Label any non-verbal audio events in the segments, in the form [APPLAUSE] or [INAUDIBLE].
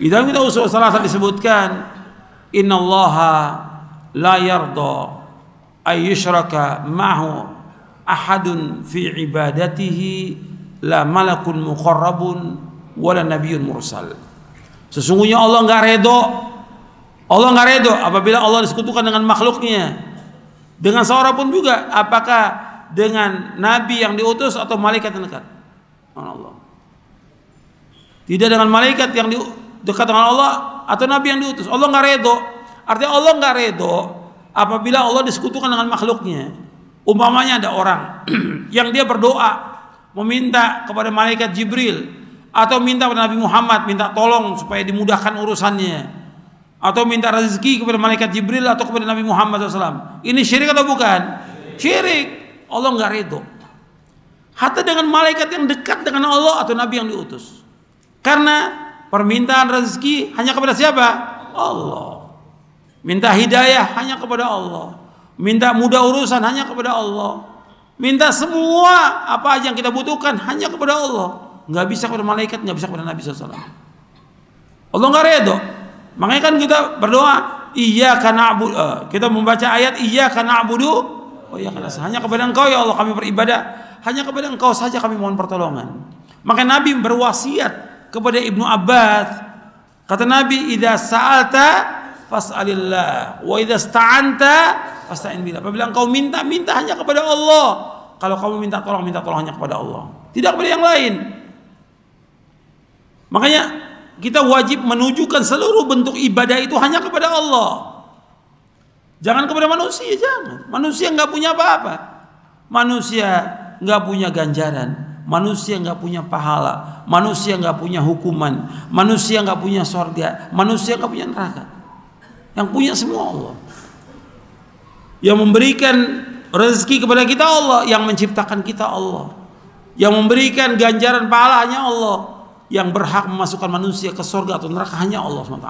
Di dalam kita usul salah satu disebutkan Inna allaha la yardo ayyushraka ma'hu ahadun fi ibadatihi la malakun muqarrabun wala nabiun mursal. Sesungguhnya Allah nggak redo Allah nggak redo apabila Allah disekutukan dengan makhluknya. Dengan seorang pun juga, apakah dengan nabi yang diutus atau malaikat yang dekat? Allah. Tidak dengan malaikat yang di dekat dengan Allah atau Nabi yang diutus. Allah nggak redo. Artinya Allah nggak redo apabila Allah disekutukan dengan makhluknya. Umpamanya ada orang [CLEARS THROAT] yang dia berdoa meminta kepada malaikat Jibril atau minta kepada Nabi Muhammad minta tolong supaya dimudahkan urusannya atau minta rezeki kepada malaikat Jibril atau kepada Nabi Muhammad SAW ini syirik atau bukan? syirik Allah nggak redo hatta dengan malaikat yang dekat dengan Allah atau Nabi yang diutus karena Permintaan rezeki hanya kepada siapa? Allah. Minta hidayah hanya kepada Allah. Minta mudah urusan hanya kepada Allah. Minta semua apa aja yang kita butuhkan hanya kepada Allah. Nggak bisa kepada malaikat, nggak bisa kepada Nabi SAW. Allah nggak redo. Makanya kan kita berdoa, iya karena uh, eh, kita membaca ayat iya karena abudu, oh iya karena hanya kepada Engkau ya Allah kami beribadah, hanya kepada Engkau saja kami mohon pertolongan. Maka Nabi berwasiat kepada Ibnu Abbas kata Nabi idza sa'alta fas'alillah wa idza sta'anta fasta'in billah apabila engkau minta minta hanya kepada Allah kalau kamu minta tolong minta tolong hanya kepada Allah tidak kepada yang lain makanya kita wajib menunjukkan seluruh bentuk ibadah itu hanya kepada Allah jangan kepada manusia jangan manusia nggak punya apa-apa manusia nggak punya ganjaran Manusia nggak punya pahala, manusia nggak punya hukuman, manusia nggak punya sorga, manusia nggak punya neraka. Yang punya semua Allah. Yang memberikan rezeki kepada kita Allah, yang menciptakan kita Allah, yang memberikan ganjaran pahala hanya Allah, yang berhak memasukkan manusia ke sorga atau neraka hanya Allah swt.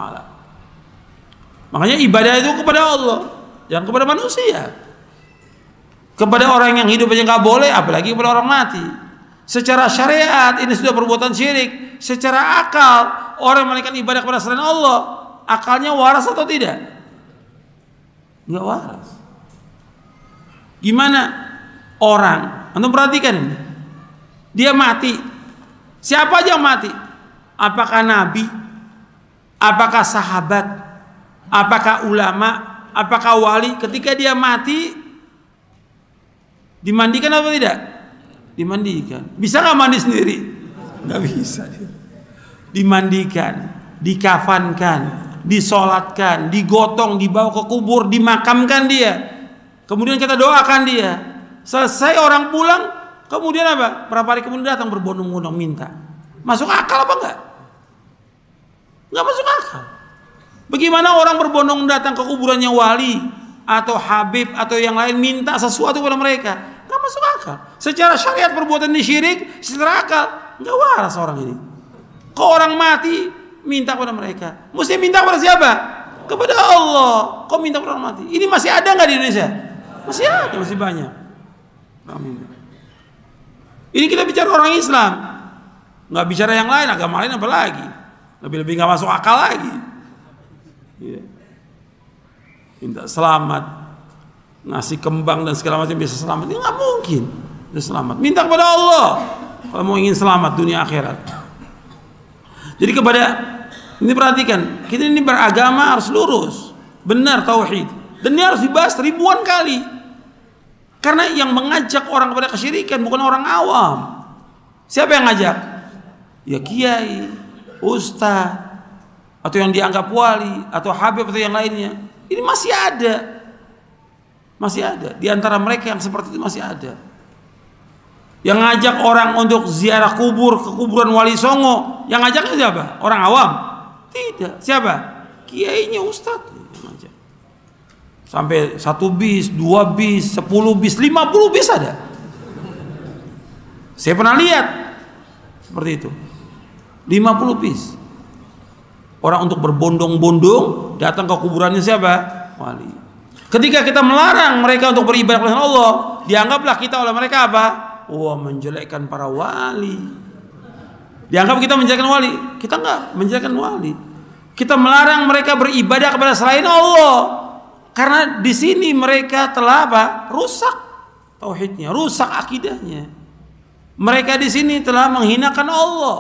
Makanya ibadah itu kepada Allah, jangan kepada manusia. Kepada orang yang hidup aja nggak boleh, apalagi kepada orang mati. Secara syariat ini sudah perbuatan syirik. Secara akal orang melakukan ibadah kepada selain Allah, akalnya waras atau tidak? Enggak waras. Gimana orang? Anda perhatikan ini. Dia mati. Siapa aja yang mati? Apakah nabi? Apakah sahabat? Apakah ulama? Apakah wali? Ketika dia mati dimandikan atau tidak? dimandikan. Bisa nggak mandi sendiri? Nggak bisa. Dimandikan, dikafankan, disolatkan, digotong, dibawa ke kubur, dimakamkan dia. Kemudian kita doakan dia. Selesai orang pulang, kemudian apa? Berapa hari kemudian datang berbondong-bondong minta. Masuk akal apa enggak? Enggak masuk akal. Bagaimana orang berbondong datang ke kuburannya wali atau habib atau yang lain minta sesuatu kepada mereka? masuk akal. Secara syariat perbuatan ini syirik, secara akal nggak waras orang ini. Kok orang mati minta kepada mereka? Mesti minta kepada siapa? Kepada Allah. Kok minta kepada orang mati? Ini masih ada nggak di Indonesia? Masih ada, masih banyak. Amin. Ini kita bicara orang Islam, nggak bicara yang lain, agama lain apa lagi? Lebih-lebih nggak masuk akal lagi. Iya. Minta selamat, nasi kembang dan segala macam bisa selamat. Ini ya, nggak mungkin bisa selamat. Minta kepada Allah kalau mau ingin selamat dunia akhirat. Jadi kepada ini perhatikan, kita ini beragama harus lurus, benar tauhid. Dan ini harus dibahas ribuan kali. Karena yang mengajak orang kepada kesyirikan bukan orang awam. Siapa yang ngajak? Ya kiai, ustaz, atau yang dianggap wali, atau habib atau yang lainnya. Ini masih ada masih ada. Di antara mereka yang seperti itu masih ada. Yang ngajak orang untuk ziarah kubur ke kuburan Wali Songo, yang ngajaknya siapa? Orang awam? Tidak. Siapa? Kiai, Kiainya Ustadz. Sampai satu bis, dua bis, sepuluh bis, lima puluh bis ada. Saya pernah lihat seperti itu. Lima puluh bis. Orang untuk berbondong-bondong datang ke kuburannya siapa? Wali. Ketika kita melarang mereka untuk beribadah kepada Allah, dianggaplah kita oleh mereka apa? Wah, menjelekkan para wali. Dianggap kita menjelekkan wali. Kita enggak menjelekkan wali. Kita melarang mereka beribadah kepada selain Allah. Karena di sini mereka telah apa? Rusak tauhidnya, rusak akidahnya. Mereka di sini telah menghinakan Allah.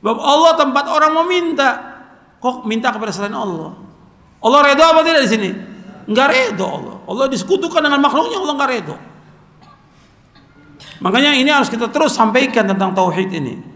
Bahwa Allah tempat orang meminta. Kok minta kepada selain Allah? Allah redho apa tidak di sini? Enggak redho Allah. Allah disekutukan dengan makhluknya Allah enggak redho. Makanya ini harus kita terus sampaikan tentang tauhid ini.